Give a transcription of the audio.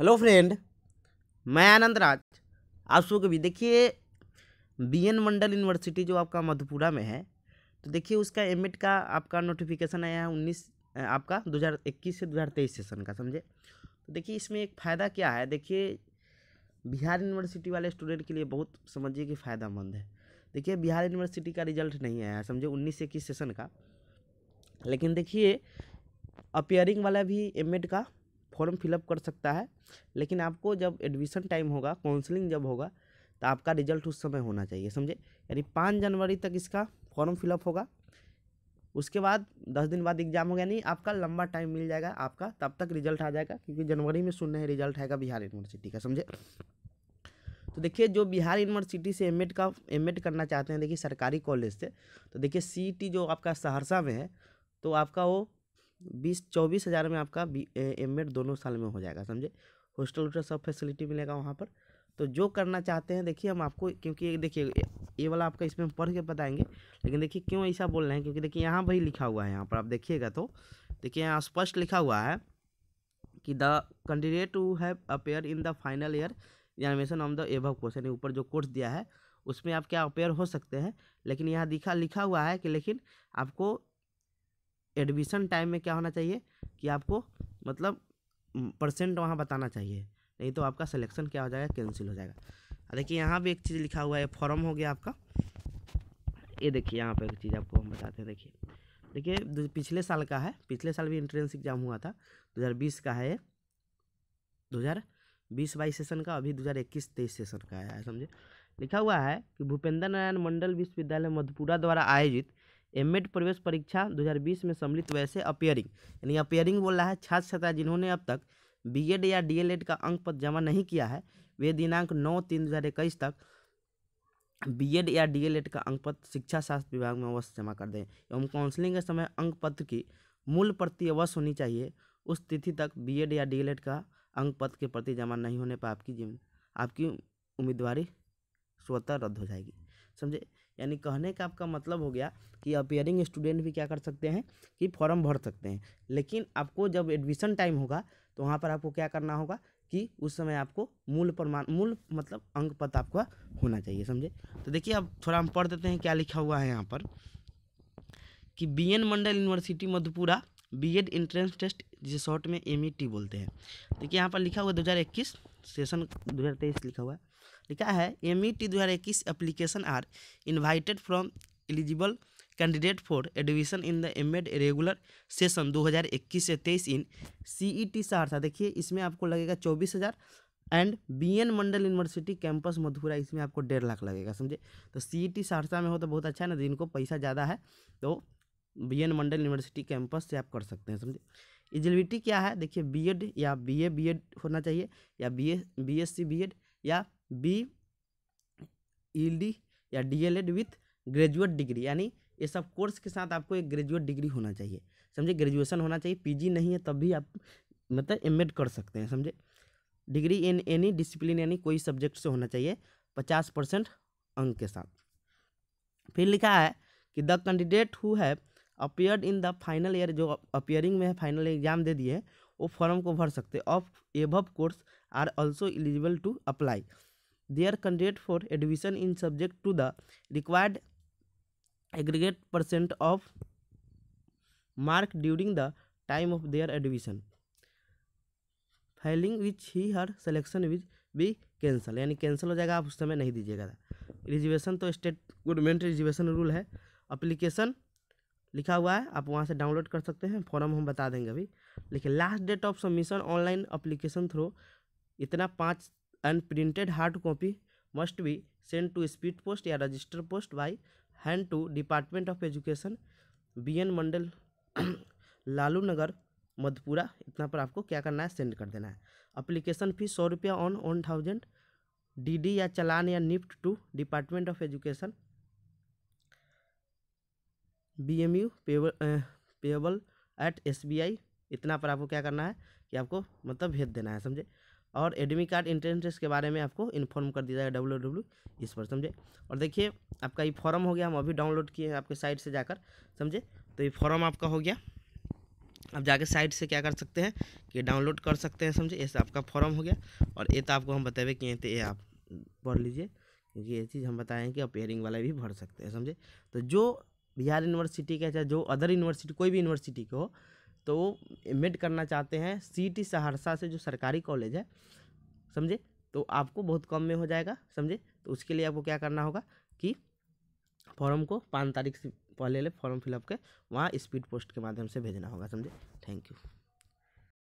hello friend मैं आनंद राज आप सबको कभी देखिए बीएन मंडल यूनिवर्सिटी जो आपका मधुपुरा में है तो देखिए उसका एमएड का आपका नोटिफिकेशन आया है उन्नीस आपका 2021 से 2023 सेशन का समझे तो देखिए इसमें एक फ़ायदा क्या है देखिए बिहार यूनिवर्सिटी वाले स्टूडेंट के लिए बहुत समझिए कि फ़ायदामंद है देखिए बिहार यूनिवर्सिटी का रिजल्ट नहीं आया समझे उन्नीस इक्कीस सेशन का लेकिन देखिए अपेयरिंग वाला भी एम का फॉर्म फिलअप कर सकता है लेकिन आपको जब एडमिशन टाइम होगा काउंसलिंग जब होगा तो आपका रिजल्ट उस समय होना चाहिए समझे यानी पाँच जनवरी तक इसका फॉर्म फिलअप होगा उसके बाद दस दिन बाद एग्जाम हो गया आपका लंबा टाइम मिल जाएगा आपका तब तक रिजल्ट आ जाएगा क्योंकि जनवरी में सुनने हैं रिजल्ट आएगा बिहार यूनिवर्सिटी का समझे तो देखिए जो बिहार यूनिवर्सिटी से एम का एम करना चाहते हैं देखिए सरकारी कॉलेज से तो देखिए सी जो आपका सहरसा में है तो आपका वो बीस चौबीस हज़ार में आपका बी एम एड दोनों साल में हो जाएगा समझे हॉस्टल वोस्टल सब फैसिलिटी मिलेगा वहाँ पर तो जो करना चाहते हैं देखिए हम आपको क्योंकि देखिए ये वाला आपका इसमें हम पढ़ के बताएंगे लेकिन देखिए क्यों ऐसा बोल रहे हैं क्योंकि देखिए यहाँ भाई लिखा हुआ है यहाँ पर आप देखिएगा तो देखिए यहाँ स्पष्ट लिखा हुआ है कि the candidate to have appear in the final year examination on the above course यानी ऊपर जो कोर्स दिया है उसमें आप क्या अपेयर हो सकते हैं लेकिन यहाँ दिखा लिखा हुआ है कि लेकिन आपको एडमिशन टाइम में क्या होना चाहिए कि आपको मतलब परसेंट वहाँ बताना चाहिए नहीं तो आपका सिलेक्शन क्या हो जाएगा कैंसिल हो जाएगा देखिए यहाँ भी एक चीज़ लिखा हुआ है फॉर्म हो गया आपका ये देखिए यहाँ पर एक चीज़ आपको हम बताते हैं देखिए देखिए पिछले साल का है पिछले साल भी इंट्रेंस एग्जाम हुआ था 2020 का है ये दो हज़ार बीस बाईस सेशन का अभी दो हज़ार इक्कीस तेईस सेशन का है समझे लिखा हुआ है कि भूपेंद्र नारायण मंडल विश्वविद्यालय मधुपुरा द्वारा आयोजित एमएड प्रवेश परीक्षा 2020 में सम्मिलित वैसे अपेयरिंग यानी अपेयरिंग बोल रहा है छात्र छात्रा जिन्होंने अब तक बीएड या डीएलएड का अंक पत्र जमा नहीं किया है वे दिनांक नौ तीन दो हज़ार इक्कीस तक बीएड या डीएलएड का अंक पत्र शिक्षा शास्त्र विभाग में अवश्य जमा कर दें एवं काउंसलिंग के समय अंक पत्र की मूल प्रति अवश्य होनी चाहिए उस तिथि तक बी या डी का अंक पत्र के प्रति जमा नहीं होने पर आपकी जिम आपकी उम्मीदवारी स्वतः रद्द हो जाएगी समझे यानी कहने का आपका मतलब हो गया कि अपेयरिंग स्टूडेंट भी क्या कर सकते हैं कि फॉर्म भर सकते हैं लेकिन आपको जब एडमिशन टाइम होगा तो वहाँ पर आपको क्या करना होगा कि उस समय आपको मूल प्रमाण मूल मतलब अंक पत्र आपका होना चाहिए समझे तो देखिए अब थोड़ा हम पढ़ देते हैं क्या लिखा हुआ है यहाँ पर कि B N Mandal university Madhepura B Ed entrance test जिसे शॉर्ट में एम e बोलते हैं देखिए यहाँ पर लिखा हुआ दो हज़ार इक्कीस सेशन दो हज़ार तेईस लिखा हुआ है लिखा है एम ई टी दो हज़ार इक्कीस application are invited from eligible candidate for admission in the M Ed regular session 2021 से 23 इन सी ई टी सहरसा देखिए इसमें आपको लगेगा चौबीस हज़ार and B N Mandal university campus Madhepura इसमें आपको डेढ़ लाख लगेगा समझे तो सी ई टी सहरसा में हो तो बहुत अच्छा है ना जिनको पैसा ज़्यादा है तो B N Mandal university campus से आप कर सकते हैं समझे एलिजिबिलिटी क्या है देखिए एड या बी एड होना चाहिए या सी बी एड या बी ई e या D L Ed with graduate degree यानी ये सब कोर्स के साथ आपको एक ग्रेजुएट डिग्री होना चाहिए समझे ग्रेजुएशन होना चाहिए पीजी नहीं है तब भी आप मतलब एम एड कर सकते हैं समझे डिग्री इन एनी डिसिप्लिन यानी कोई सब्जेक्ट से होना चाहिए पचास परसेंट अंक के साथ फिर लिखा है कि the candidate who have appear in the final year जो अपियरिंग में है फाइनल एग्जाम दे दिए वो फॉर्म को भर सकते of above course are also eligible to apply their candidate for admission in subject to the required aggregate percent of mark during the time of their admission filling which he her selection which भी cancel यानी cancel हो जाएगा आप उस समय नहीं दीजिएगा reservation तो स्टेट गवर्नमेंट रिजर्वेशन रूल है अप्लीकेशन लिखा हुआ है आप वहाँ से डाउनलोड कर सकते हैं फॉर्म हम बता देंगे अभी लेकिन last date of submission online application through इतना पाँच printed hard copy must be send to speed post या register post by hand to department of education B N Mandal Lalu Nagar Madhepura इतना पर आपको क्या करना है सेंड कर देना है अप्लीकेशन फ़ीस सौ रुपया ऑन वन थाउजेंड डी या चलान या NEFT to department of education B M U payable at I इतना पर आपको क्या करना है कि आपको मतलब भेज देना है समझे और एडमी कार्ड एंट्रेंस टेस्ट के बारे में आपको इन्फॉर्म कर दिया जाएगा डब्ल्यू डब्ल्यू इस पर समझे और देखिए आपका ये फॉर्म हो गया हम अभी डाउनलोड किए हैं आपके साइट से जाकर समझे तो ये फॉर्म आपका हो गया आप जाके साइट से क्या कर सकते हैं कि डाउनलोड कर सकते हैं समझे ऐसा आपका फॉर्म हो गया और ये तो आपको हम बताए थे तो ये आप पढ़ लीजिए क्योंकि ये चीज़ हम बताएँ कि अपेयरिंग वाला भी भर सकते हैं समझे तो जो बिहार यूनिवर्सिटी का चाहे जो अदर यूनिवर्सिटी कोई भी यूनिवर्सिटी के हो तो वो एम करना चाहते हैं सी सहरसा से जो सरकारी कॉलेज है समझे तो आपको बहुत कम में हो जाएगा समझे तो उसके लिए आपको क्या करना होगा कि फॉर्म को पाँच तारीख से पहले फॉर्म फिलअप के वहाँ स्पीड पोस्ट के माध्यम से भेजना होगा समझे थैंक यू